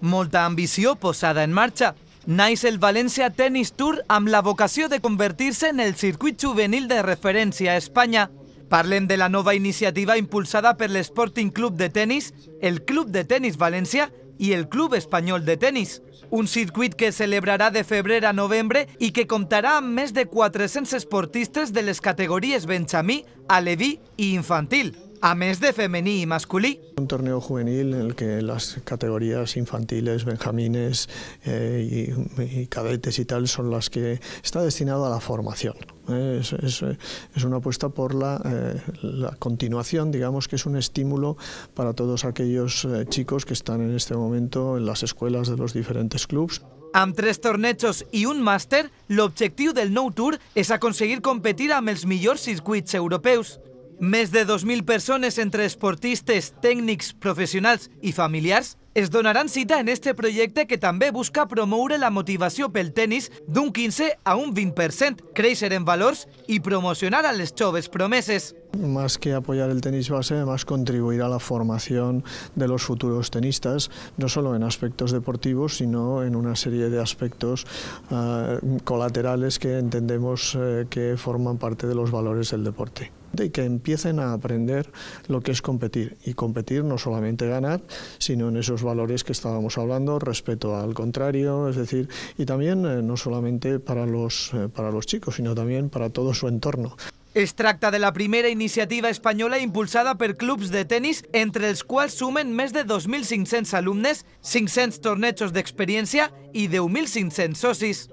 molta ambició posada en marxa. Naix el València Tennis Tour amb la vocació de convertir-se en el circuit juvenil de referència a Espanya. Parlem de la nova iniciativa impulsada per l'Sporting Club de Tennis, el Club de Tennis València i el Club Espanyol de Tennis. Un circuit que celebrarà de febrer a novembre i que comptarà amb més de 400 esportistes de les categories Benjamí, Aleví i Infantil. a mes de femení y masculí. Un torneo juvenil en el que las categorías infantiles, benjamines eh, y, cadetes y tal son las que está destinado a la formación. Es, una apuesta por eh, la, continuación, digamos que es un estímulo para todos aquellos eh, chicos que están en este momento en las escuelas de los diferentes clubes. Amb tres tornechos y un máster... el objetivo del No Tour ...es conseguir competir a els millors circuits europeus. Más de 2.000 personas, entre esportistes, técnicos, profesionales y familiares, es donarán cita en este proyecto que también busca promover la motivación pel de un 15 a un 20%, crecer en valores y promocionar a los joves promeses. Más que apoyar el tenis base, más contribuir a la formación de los futuros tenistas, no solo en aspectos deportivos, sino en una serie de aspectos eh, colaterales que entendemos eh, que forman parte de los valores del deporte y que empiecen a aprender lo que es competir. Y competir no solamente ganar, sino en esos valores que estábamos hablando, respeto al contrario, es decir, y también eh, no solamente para los, eh, para los chicos, sino también para todo su entorno. Es tracta de la primera iniciativa española impulsada por clubes de tenis, entre los cuales sumen más de 2.500 alumnes, 500 y de y 1.500 sosis.